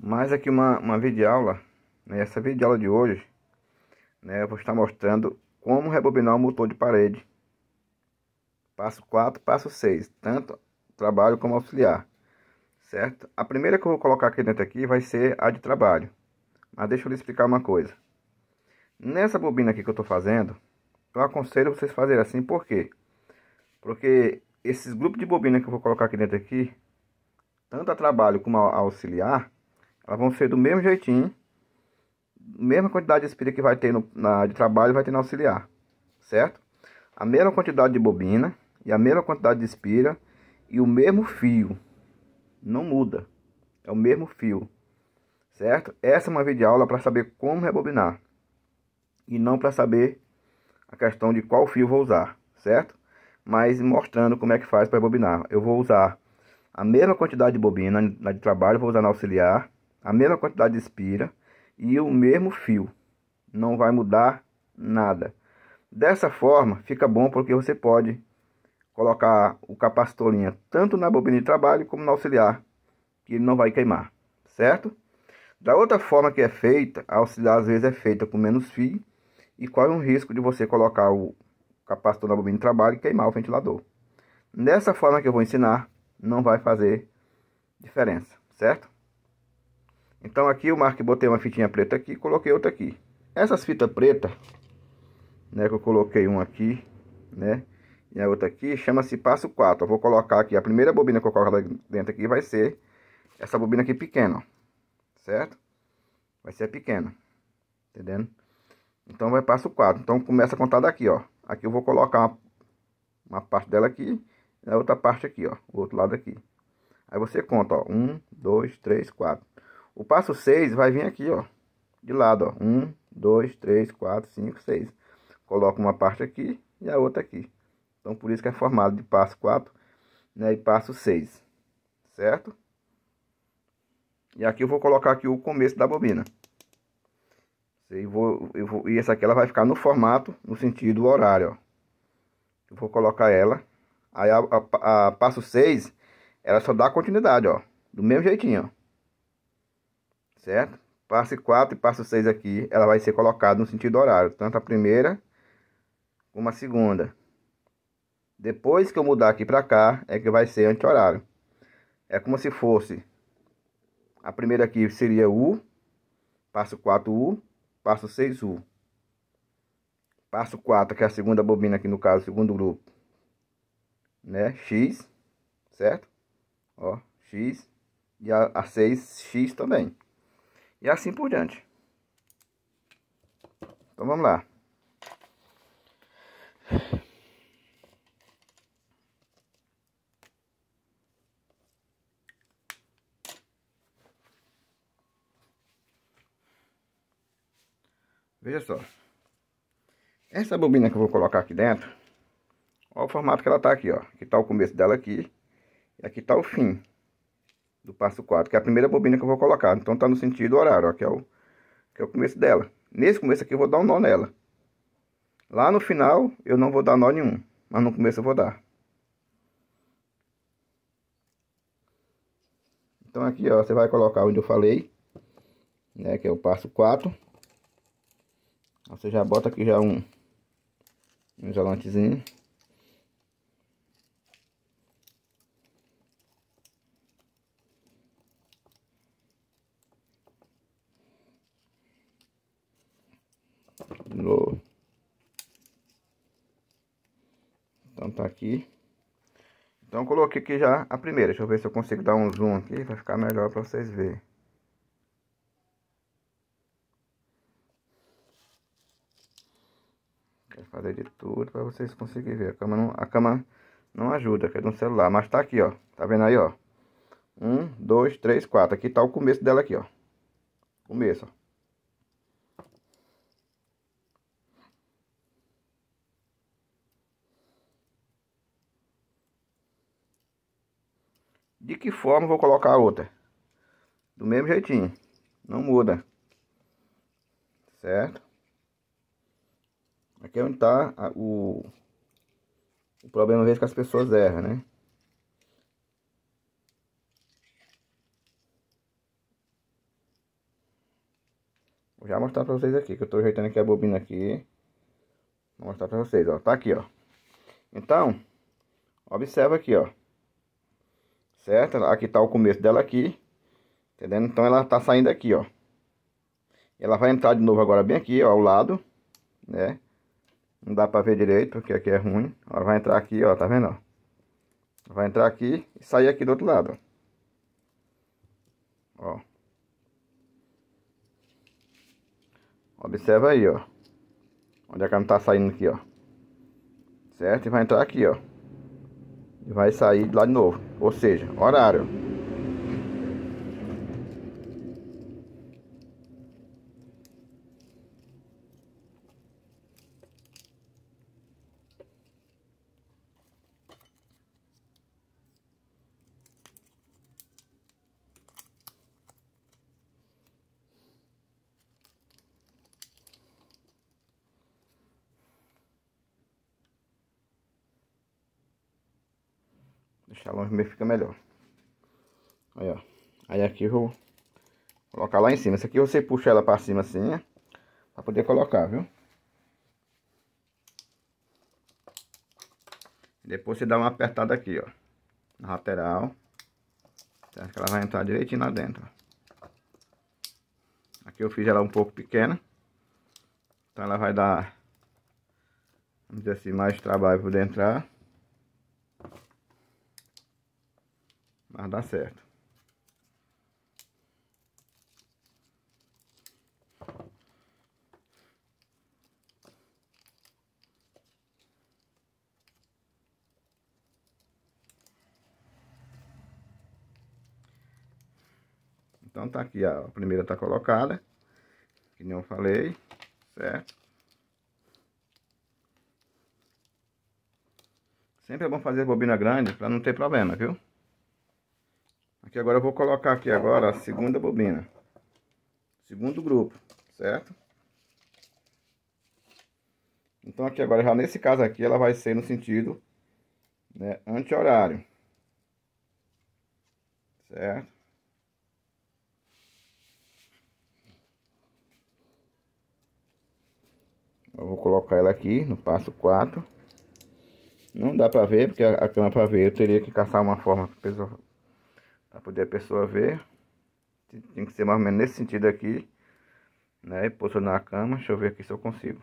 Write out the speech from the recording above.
Mais aqui uma, uma videoaula, nessa né? vídeo videoaula de hoje, né, eu vou estar mostrando como rebobinar o motor de parede. Passo 4, passo 6, tanto trabalho como auxiliar, certo? A primeira que eu vou colocar aqui dentro aqui vai ser a de trabalho, mas deixa eu lhe explicar uma coisa. Nessa bobina aqui que eu estou fazendo, eu aconselho vocês fazerem assim, por quê? Porque esses grupos de bobina que eu vou colocar aqui dentro aqui, tanto a trabalho como a auxiliar, elas vão ser do mesmo jeitinho. Mesma quantidade de espira que vai ter no, na de trabalho vai ter na auxiliar. Certo? A mesma quantidade de bobina e a mesma quantidade de espira e o mesmo fio. Não muda. É o mesmo fio. Certo? Essa é uma videoaula para saber como rebobinar. E não para saber a questão de qual fio vou usar. Certo? Mas mostrando como é que faz para rebobinar. Eu vou usar a mesma quantidade de bobina na de trabalho, vou usar na auxiliar a mesma quantidade de espira e o mesmo fio. Não vai mudar nada. Dessa forma, fica bom porque você pode colocar o capacitorinha tanto na bobina de trabalho como na auxiliar, que ele não vai queimar, certo? Da outra forma que é feita, a auxiliar às vezes é feita com menos fio e corre um risco de você colocar o capacitor na bobina de trabalho e queimar o ventilador. Dessa forma que eu vou ensinar, não vai fazer diferença, certo? Então aqui eu marquei, botei uma fitinha preta aqui, coloquei outra aqui. Essas fitas pretas, né, que eu coloquei uma aqui, né, e a outra aqui, chama-se passo 4. Eu vou colocar aqui, a primeira bobina que eu coloco dentro aqui vai ser essa bobina aqui pequena, ó, certo? Vai ser pequena, entendendo? Então vai passo 4. Então começa a contar daqui, ó. Aqui eu vou colocar uma, uma parte dela aqui, e a outra parte aqui, ó, o outro lado aqui. Aí você conta, ó, 1, 2, 3, 4. O passo 6 vai vir aqui, ó, de lado, ó. 1, 2, 3, 4, 5, 6. Coloca uma parte aqui e a outra aqui. Então, por isso que é formado de passo 4 né, e passo 6, certo? E aqui eu vou colocar aqui o começo da bobina. Eu vou, eu vou, e essa aqui ela vai ficar no formato, no sentido horário, ó. Eu vou colocar ela. Aí a, a, a passo 6, ela só dá continuidade, ó. Do mesmo jeitinho, ó certo? Passe 4 e passo 6 aqui, ela vai ser colocada no sentido horário, tanto a primeira como a segunda. Depois que eu mudar aqui para cá, é que vai ser anti-horário. É como se fosse, a primeira aqui seria U, passo 4U, passo 6U. Passo 4, que é a segunda bobina aqui no caso, segundo grupo, né? X, certo? Ó, X, e a, 6, X também. E assim por diante. Então vamos lá. Veja só. Essa bobina que eu vou colocar aqui dentro, olha o formato que ela tá aqui, ó. Aqui tá o começo dela aqui, e aqui tá o fim do passo 4, que é a primeira bobina que eu vou colocar. Então tá no sentido horário, ó, que é o, que é o começo dela. Nesse começo aqui eu vou dar um nó nela. Lá no final eu não vou dar nó nenhum, mas no começo eu vou dar. Então aqui, ó, você vai colocar onde eu falei, né, que é o passo 4. Então, você já bota aqui já um, um isolantezinho. no então tá aqui então coloquei aqui já a primeira deixa eu ver se eu consigo dar um zoom aqui vai ficar melhor para vocês verem quero fazer de tudo para vocês conseguirem ver a cama não a cama não ajuda que é do celular mas tá aqui ó tá vendo aí ó um dois três quatro aqui tá o começo dela aqui ó começo ó De que forma vou colocar a outra? Do mesmo jeitinho. Não muda. Certo? Aqui é onde está o, o problema vez que as pessoas erram, né? Vou já mostrar pra vocês aqui, que eu tô ajeitando aqui a bobina aqui. Vou mostrar pra vocês, ó. Tá aqui, ó. Então, observa aqui, ó certo? Aqui está o começo dela aqui, entendendo? Então ela está saindo aqui, ó. Ela vai entrar de novo agora bem aqui, ó, ao lado, né? Não dá pra ver direito, porque aqui é ruim. Ela vai entrar aqui, ó, tá vendo, ó? Vai entrar aqui e sair aqui do outro lado, ó. Observa aí, ó. Onde é que ela não tá saindo aqui, ó. Certo? E vai entrar aqui, ó vai sair lá de novo. Ou seja, horário. Deixar longe meio fica melhor. Aí, ó. Aí aqui eu vou colocar lá em cima. Essa aqui você puxa ela pra cima assim, né? Pra poder colocar, viu? Depois você dá uma apertada aqui, ó. Na lateral. Certo? Que ela vai entrar direitinho lá dentro, Aqui eu fiz ela um pouco pequena. Então ela vai dar, vamos dizer assim, mais trabalho para entrar. vai dar certo. Então tá aqui, a primeira tá colocada, que eu falei, certo? Sempre é bom fazer bobina grande para não ter problema, viu? Aqui agora eu vou colocar aqui agora a segunda bobina. Segundo grupo, certo? Então aqui agora, já nesse caso aqui, ela vai ser no sentido né, anti-horário. Certo? Eu vou colocar ela aqui no passo 4. Não dá pra ver, porque a, câmera cama pra ver eu teria que caçar uma forma que o pessoal para poder a pessoa ver. Tem que ser mais ou menos nesse sentido aqui, né? E posicionar a cama. Deixa eu ver aqui se eu consigo.